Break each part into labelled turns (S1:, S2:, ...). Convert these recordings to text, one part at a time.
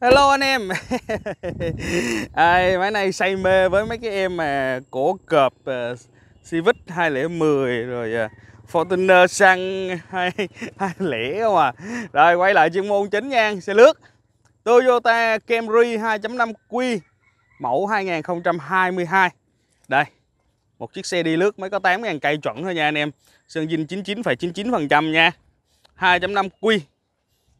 S1: Hello anh em à, Máy này say mê với mấy cái em mà cổ cọp uh, Civic 2010 rồi uh, Fortuner xăng 20 không à Rồi quay lại chuyên môn chính nha xe lướt Toyota Camry 2.5Q mẫu 2022 Đây một chiếc xe đi lướt mới có 8.000 cây chuẩn thôi nha anh em Sơn dinh 99,99% ,99 nha 2.5Q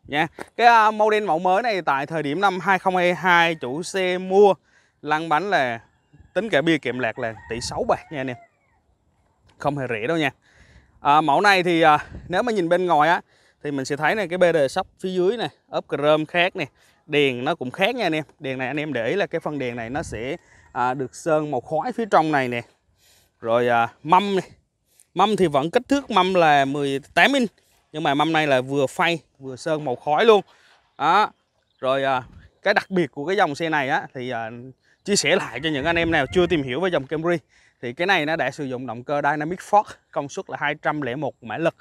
S1: nha cái à, model mẫu mới này tại thời điểm năm 2022 chủ xe mua lăn bánh là tính cả bia kiệm lạc là tỷ 6 bạc nha anh em không hề rẻ đâu nha à, mẫu này thì à, nếu mà nhìn bên ngoài á thì mình sẽ thấy này cái BD sóc phía dưới này ốp chrome khác này đèn nó cũng khác nha anh em đèn này anh em để ý là cái phần đèn này nó sẽ à, được sơn màu khói phía trong này nè rồi à, mâm này mâm thì vẫn kích thước mâm là 18 inch nhưng mà mâm này là vừa phay vừa sơn màu khói luôn đó rồi à, cái đặc biệt của cái dòng xe này á thì à, chia sẻ lại cho những anh em nào chưa tìm hiểu về dòng Camry thì cái này nó đã sử dụng động cơ Dynamic Force công suất là 201 mã lực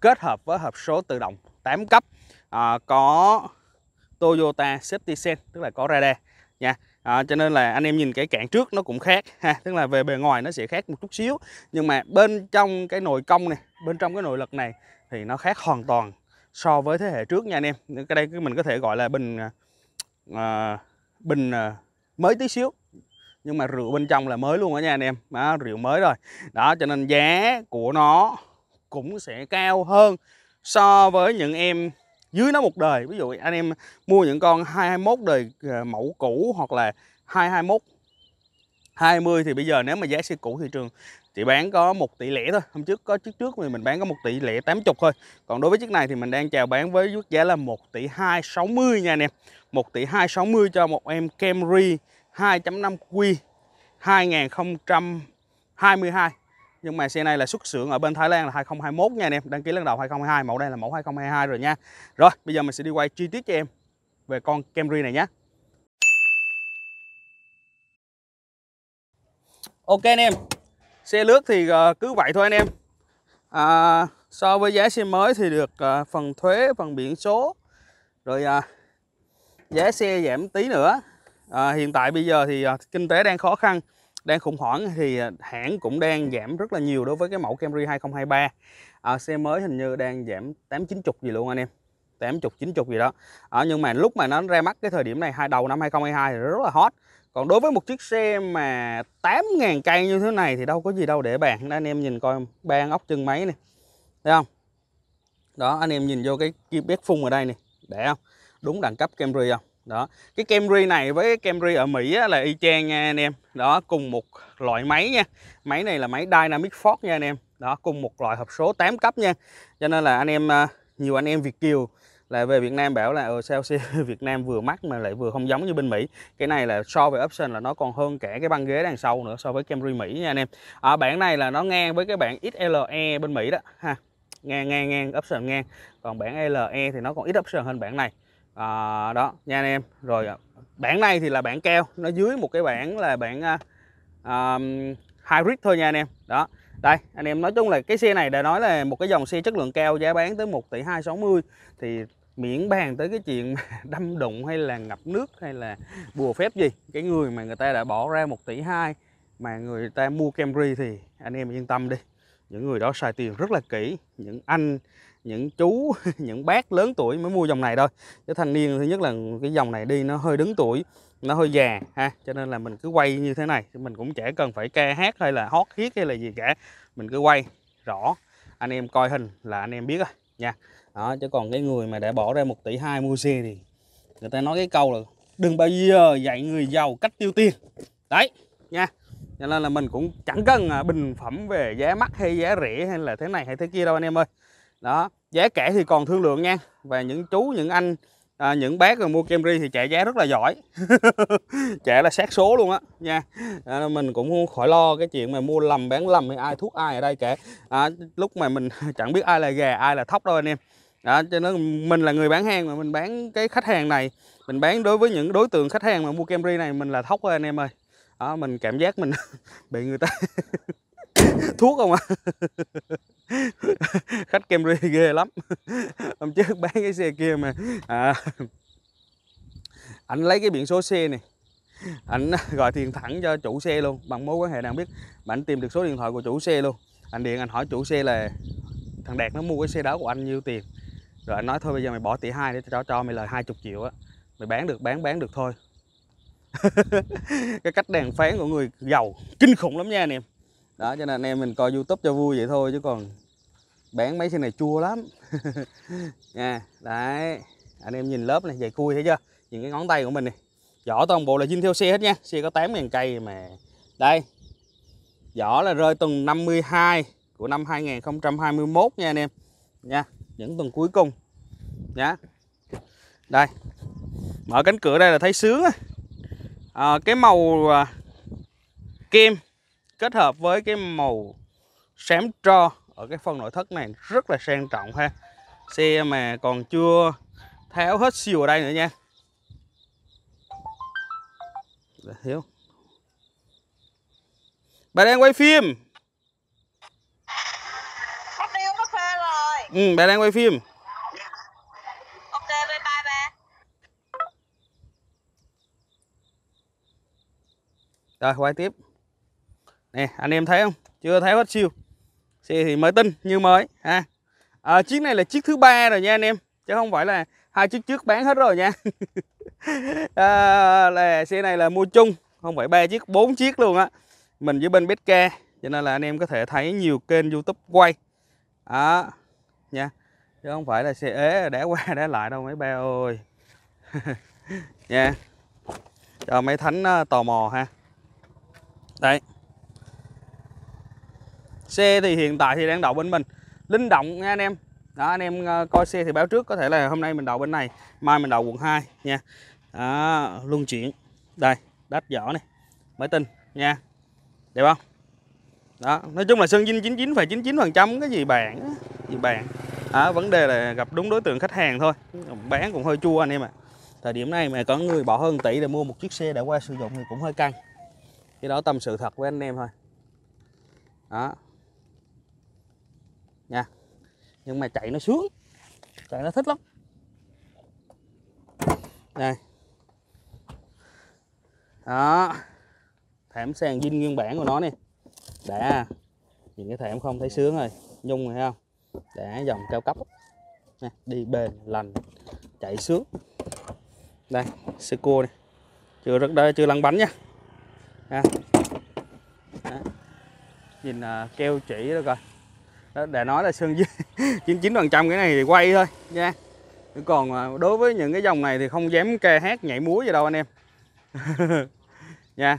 S1: kết hợp với hộp số tự động 8 cấp à, có Toyota Safety Sense tức là có radar nha à, cho nên là anh em nhìn cái cạn trước nó cũng khác ha tức là về bề ngoài nó sẽ khác một chút xíu nhưng mà bên trong cái nồi công này bên trong cái nồi lật này thì nó khác hoàn toàn so với thế hệ trước nha anh em cái đây mình có thể gọi là bình à, à, bình à, mới tí xíu nhưng mà rượu bên trong là mới luôn đó nha anh em đó, rượu mới rồi đó cho nên giá của nó cũng sẽ cao hơn so với những em dưới nó một đời ví dụ anh em mua những con 221 đời ờ, mẫu cũ hoặc là 221 20 thì bây giờ nếu mà giá xe cũ thị trường thì bán có một tỷ lẻ thôi hôm trước có chiếc trước thì mình bán có một tỷ lẻ 80 thôi còn đối với chiếc này thì mình đang chào bán với mức giá là 1 tỷ 260 nha anh em 1 tỷ 260 cho một em Camry 2.5 Q 2022 nhưng mà xe này là xuất xưởng ở bên Thái Lan là 2021 nha anh em đăng ký lần đầu 2022 mẫu đây là mẫu 2022 rồi nha rồi bây giờ mình sẽ đi quay chi tiết cho em về con Camry này nhé Ok anh em xe lướt thì ờ, cứ vậy thôi anh em à, so với giá xe mới thì được ờ, phần thuế phần biển số rồi à, giá xe giảm tí nữa à, hiện tại bây giờ thì ờ, kinh tế đang khó khăn đang khủng hoảng thì à, hãng cũng đang giảm rất là nhiều đối với cái mẫu Camry 2023 à, xe mới hình như đang giảm 8 90 gì luôn anh em 80 90 gì đó à, nhưng mà lúc mà nó ra mắt cái thời điểm này hai đầu năm 2022 thì rất là hot còn đối với một chiếc xe mà 8.000 cây như thế này thì đâu có gì đâu để bàn đó, anh em nhìn coi ban ốc chân máy này thấy không đó anh em nhìn vô cái kia bét phun ở đây nè để không đúng đẳng cấp Camry không đó cái Camry này với Camry ở Mỹ á, là y chang nha anh em đó cùng một loại máy nha máy này là máy Dynamic Ford nha anh em đó cùng một loại hộp số 8 cấp nha cho nên là anh em à, nhiều anh em Việt kiều là về Việt Nam bảo là ờ sao xe Việt Nam vừa mắc mà lại vừa không giống như bên Mỹ cái này là so về option là nó còn hơn cả cái băng ghế đằng sau nữa so với Camry Mỹ nha anh em ở bản này là nó ngang với cái bản XLE bên Mỹ đó ha ngang ngang ngang option ngang còn bản LE thì nó còn ít option hơn bản này à, đó nha anh em rồi bản này thì là bản keo nó dưới một cái bản là bản uh, à, à, hybrid thôi nha anh em đó đây anh em nói chung là cái xe này đã nói là một cái dòng xe chất lượng cao giá bán tới 1 tỷ 260 thì miễn bàn tới cái chuyện đâm đụng hay là ngập nước hay là bùa phép gì cái người mà người ta đã bỏ ra 1 tỷ 2 mà người ta mua Camry thì anh em yên tâm đi những người đó xài tiền rất là kỹ những anh những chú những bác lớn tuổi mới mua dòng này thôi chứ thanh niên thứ nhất là cái dòng này đi nó hơi đứng tuổi nó hơi già ha cho nên là mình cứ quay như thế này mình cũng chả cần phải ca hát hay là hót hiếc hay là gì cả mình cứ quay rõ anh em coi hình là anh em biết rồi nha đó chứ còn cái người mà đã bỏ ra một tỷ hai mua xe thì người ta nói cái câu là đừng bao giờ dạy người giàu cách tiêu tiền đấy nha cho nên là mình cũng chẳng cần à, bình phẩm về giá mắc hay giá rẻ hay là thế này hay thế kia đâu anh em ơi đó giá kẻ thì còn thương lượng nha và những chú những anh à, những bác mà mua Camry thì chạy giá rất là giỏi chạy là sát số luôn á nha à, mình cũng khỏi lo cái chuyện mà mua lầm bán lầm thì ai thuốc ai ở đây kể à, lúc mà mình chẳng biết ai là gà ai là thóc đâu anh em đó cho nên mình là người bán hàng mà mình bán cái khách hàng này mình bán đối với những đối tượng khách hàng mà mua Camry này mình là thóc thôi anh em ơi đó, mình cảm giác mình bị người ta thuốc không à khách Camry ghê lắm hôm trước bán cái xe kia mà à, anh lấy cái biển số xe này anh gọi tiền thẳng cho chủ xe luôn bằng mối quan hệ nào biết mà anh tìm được số điện thoại của chủ xe luôn anh điện anh hỏi chủ xe là thằng đạt nó mua cái xe đó của anh nhiêu tiền rồi anh nói thôi bây giờ mày bỏ tỷ hai để cho cho mày lời 20 triệu á mày bán được bán bán được thôi cái cách đàm phán của người giàu kinh khủng lắm nha anh em đó cho nên anh em mình coi youtube cho vui vậy thôi chứ còn bán mấy xe này chua lắm nha đấy anh em nhìn lớp này dày cui thấy chưa nhìn cái ngón tay của mình này vỏ toàn bộ là zin theo xe hết nha xe có 8.000 cây mà đây vỏ là rơi tuần 52 của năm 2021 nha anh em nha những tuần cuối cùng nhá đây mở cánh cửa đây là thấy sướng à, cái màu à, kem kết hợp với cái màu xám tro ở cái phần nội thất này rất là sang trọng ha xe mà còn chưa tháo hết siêu ở đây nữa nha thiếu bà đang quay phim nó phê rồi. ừ bà đang quay phim ok bye bye ba rồi quay tiếp nè anh em thấy không chưa thấy hết siêu xe thì mới tinh như mới ha à, chiếc này là chiếc thứ ba rồi nha anh em chứ không phải là hai chiếc trước bán hết rồi nha à, là xe này là mua chung không phải ba chiếc bốn chiếc luôn á mình với bên Betca cho nên là anh em có thể thấy nhiều kênh YouTube quay đó nha chứ không phải là xe ế đã qua đã lại đâu mấy ba ơi nha cho mấy thánh ờ, tò mò ha đây Xe thì hiện tại thì đang đậu bên mình Linh động nha anh em đó anh em ờ, coi xe thì báo trước có thể là hôm nay mình đậu bên này mai mình đậu quận 2 nha đó, luân chuyển đây đắt vỏ này mới tin nha đẹp không đó nói chung là sơn dinh 99 phải 99 phần trăm cái gì bạn gì bạn đó, vấn đề là gặp đúng đối tượng khách hàng thôi bán cũng hơi chua anh em ạ à. thời điểm này mà có người bỏ hơn tỷ để mua một chiếc xe đã qua sử dụng thì cũng hơi căng cái đó tâm sự thật với anh em thôi đó nha nhưng mà chạy nó sướng chạy nó thích lắm đây đó thảm sàn dinh nguyên bản của nó nè đã nhìn cái thảm không thấy sướng rồi nhung rồi không đã dòng cao cấp nè, đi bền lành chạy sướng đây sư cua này chưa rất đây chưa lăn bánh nha à. Đó. nhìn uh, keo chỉ đó coi đó, để nói là sơn chín chín phần trăm cái này thì quay thôi nha còn đối với những cái dòng này thì không dám kê hát nhảy múa gì đâu anh em nha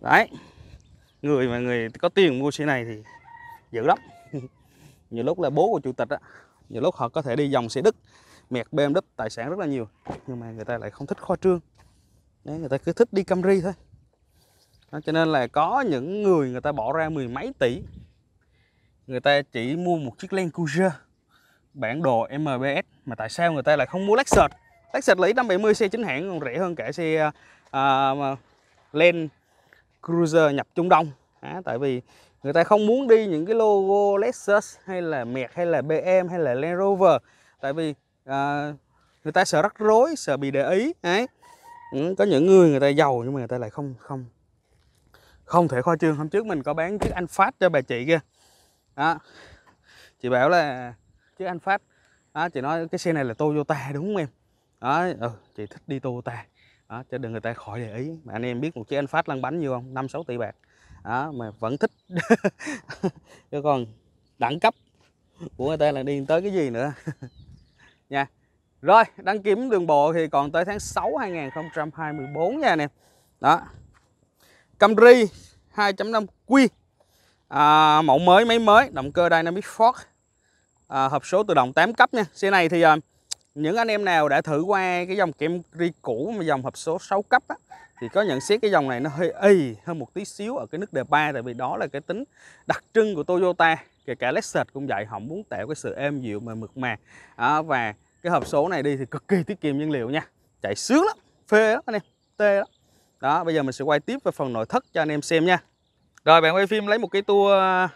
S1: đấy người mà người có tiền mua xe này thì dữ lắm nhiều lúc là bố của chủ tịch á nhiều lúc họ có thể đi dòng xe đức mẹt bêm đúp tài sản rất là nhiều nhưng mà người ta lại không thích kho trương đấy người ta cứ thích đi camry thôi đó, cho nên là có những người người ta bỏ ra mười mấy tỷ người ta chỉ mua một chiếc Land Cruiser bản đồ MBS mà tại sao người ta lại không mua Lexus Lexus lấy 170 xe chính hãng còn rẻ hơn cả xe uh, Land Cruiser nhập Trung Đông à, tại vì người ta không muốn đi những cái logo Lexus hay là Merc hay là BM hay là Land Rover tại vì uh, người ta sợ rắc rối sợ bị để ý ấy ừ, có những người người ta giàu nhưng mà người ta lại không không không thể khoa trương hôm trước mình có bán chiếc anh phát cho bà chị kia đó chị bảo là chiếc anh phát đó, chị nói cái xe này là toyota đúng không em đó ừ, chị thích đi toyota đó, cho đừng người ta khỏi để ý mà anh em biết một chiếc anh phát lăn bánh nhiêu không năm sáu tỷ bạc đó mà vẫn thích chứ còn đẳng cấp của người ta là đi tới cái gì nữa nha rồi đăng kiểm đường bộ thì còn tới tháng 6 2024 nha anh em đó Camry 2.5 Q à, mẫu mới máy mới động cơ Dynamic Force à, hộp số tự động 8 cấp nha xe này thì à, những anh em nào đã thử qua cái dòng Camry cũ mà dòng hộp số 6 cấp á, thì có nhận xét cái dòng này nó hơi y hơn một tí xíu ở cái nước đề 3 tại vì đó là cái tính đặc trưng của Toyota kể cả Lexus cũng vậy họ muốn tạo cái sự êm dịu mà mượt mà à, và cái hộp số này đi thì cực kỳ tiết kiệm nhiên liệu nha chạy sướng lắm phê lắm anh em tê lắm đó bây giờ mình sẽ quay tiếp về phần nội thất cho anh em xem nha rồi bạn quay phim lấy một cái tour à,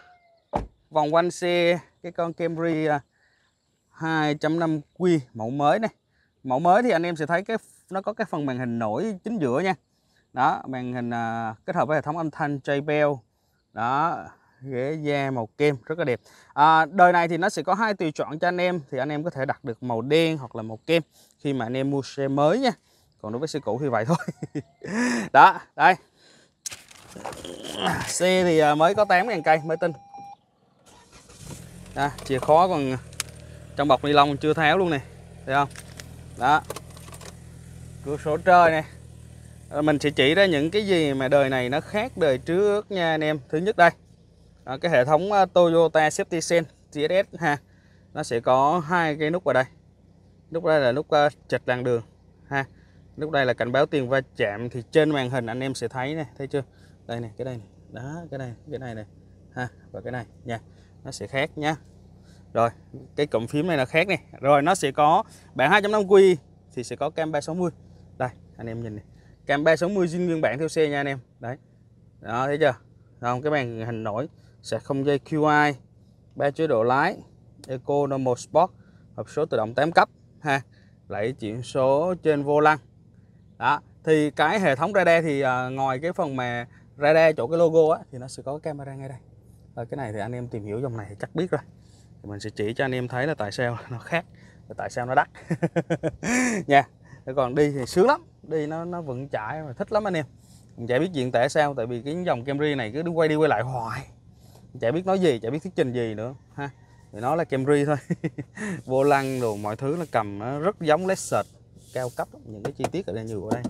S1: vòng quanh xe cái con Camry 2.5 à, Q mẫu mới này mẫu mới thì anh em sẽ thấy cái nó có cái phần màn hình nổi chính giữa nha đó màn hình à, kết hợp với hệ thống âm thanh JBL đó ghế da màu kem rất là đẹp à, đời này thì nó sẽ có hai tùy chọn cho anh em thì anh em có thể đặt được màu đen hoặc là màu kem khi mà anh em mua xe mới nha còn đối với xe cũ thì vậy thôi đó đây xe thì à, mới có 8.000 cây mới tin. đó, chìa khóa còn trong bọc ni lông chưa tháo luôn nè thấy không đó cửa sổ trời nè mình sẽ chỉ ra những cái gì mà đời này nó khác đời trước nha anh em thứ nhất đây đó, cái hệ thống à, Toyota Safety Sense TSS ha nó sẽ có hai cái nút vào đây nút đây là nút à, chật làn đường ha lúc đây là cảnh báo tiền va chạm thì trên màn hình anh em sẽ thấy này thấy chưa đây này cái đây này. đó cái này cái này này ha và cái này nha nó sẽ khác nha rồi cái cụm phím này là khác này rồi nó sẽ có bản 2.5 q thì sẽ có cam 360 đây anh em nhìn này cam 360 riêng nguyên bản theo xe nha anh em đấy đó thấy chưa không cái màn hình nổi sẽ không dây QI ba chế độ lái Eco Normal Sport hộp số tự động 8 cấp ha lẫy chuyển số trên vô lăng đó thì cái hệ thống radar thì à, ngoài cái phần mà radar chỗ cái logo á thì nó sẽ có camera ngay đây à, cái này thì anh em tìm hiểu dòng này thì chắc biết rồi thì mình sẽ chỉ cho anh em thấy là tại sao nó khác và tại sao nó đắt nha Thế còn đi thì sướng lắm đi nó nó vững chãi mà thích lắm anh em mình chả biết diện tệ sao tại vì cái dòng Camry này cứ đi quay đi quay lại hoài mình chả biết nói gì chả biết thuyết trình gì nữa ha thì nó là Camry thôi vô lăng đồ mọi thứ nó cầm nó rất giống Lexus cao cấp những cái chi tiết ở đây nhiều ở đây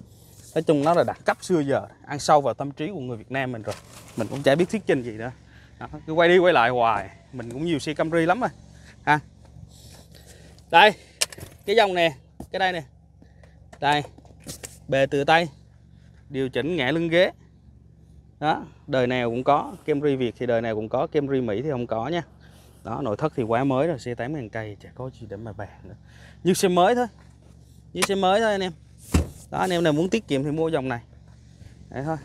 S1: nói chung nó là đặc cấp xưa giờ ăn sâu vào tâm trí của người Việt Nam mình rồi mình cũng chả biết thuyết trình gì nữa đó, cứ quay đi quay lại hoài mình cũng nhiều xe Camry lắm rồi ha đây cái dòng nè cái đây nè đây bề từ tay điều chỉnh ngã lưng ghế đó đời nào cũng có Camry Việt thì đời nào cũng có Camry Mỹ thì không có nha đó nội thất thì quá mới rồi xe 8.000 cây chả có gì để mà bàn nữa như xe mới thôi với xe mới thôi anh em đó anh em nào muốn tiết kiệm thì mua dòng này vậy thôi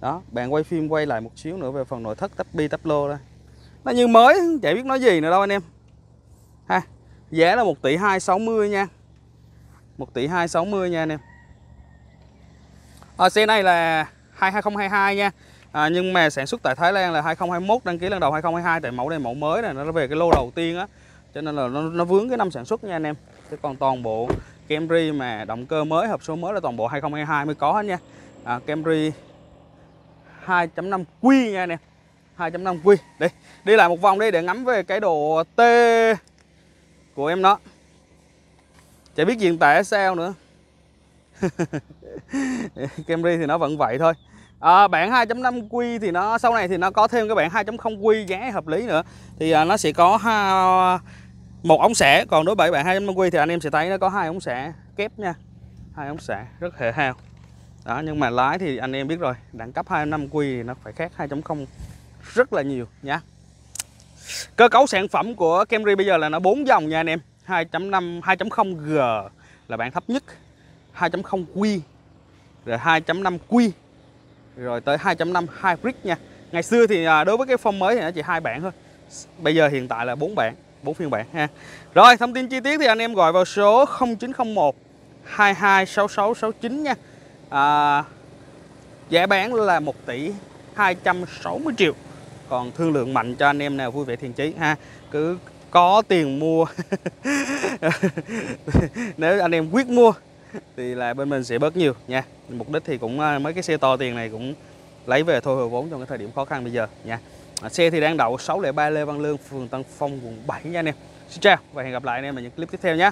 S1: đó bạn quay phim quay lại một xíu nữa về phần nội thất tắp bi tắp lô đây
S2: nó như mới
S1: chả biết nói gì nữa đâu anh em ha giá là 1 tỷ 260 nha 1 tỷ 260 nha anh em à, xe này là 2022 nha à, nhưng mà sản xuất tại Thái Lan là 2021 đăng ký lần đầu 2022 tại mẫu này mẫu mới này nó về cái lô đầu tiên á cho nên là nó, nó vướng cái năm sản xuất nha anh em chứ còn toàn bộ Camry mà động cơ mới hộp số mới là toàn bộ 2022 mới có hết nha à, Camry 2.5 Q nha anh em 2.5 Q đi đi lại một vòng đi để ngắm về cái độ T của em nó chả biết diện tệ sao nữa Camry thì nó vẫn vậy thôi à, bản 2.5 Q thì nó sau này thì nó có thêm cái bản 2.0 Q giá hợp lý nữa thì à, nó sẽ có ha, một ống xẻ còn đối với bạn 250 quy thì anh em sẽ thấy nó có hai ống xẻ kép nha hai ống xẻ rất hệ hao đó nhưng mà lái thì anh em biết rồi đẳng cấp hai năm quy thì nó phải khác 2.0 rất là nhiều nha cơ cấu sản phẩm của Camry bây giờ là nó bốn dòng nha anh em 2.5 2.0G là bản thấp nhất 2.0 Q rồi 2.5 Q rồi tới 2.5 hybrid nha ngày xưa thì à, đối với cái phong mới thì nó chỉ hai bản thôi bây giờ hiện tại là bốn bản bốn phiên bản ha rồi thông tin chi tiết thì anh em gọi vào số 0901 226669 nha à, giá bán là 1 tỷ 260 triệu còn thương lượng mạnh cho anh em nào vui vẻ thiện chí ha cứ có tiền mua nếu anh em quyết mua thì là bên mình sẽ bớt nhiều nha mục đích thì cũng à, mấy cái xe to tiền này cũng lấy về thôi hừa vốn trong cái thời điểm khó khăn bây giờ nha xe thì đang đậu 603 Lê Văn Lương phường Tân Phong quận 7 nha anh em xin chào và hẹn gặp lại anh em ở những clip tiếp theo nhé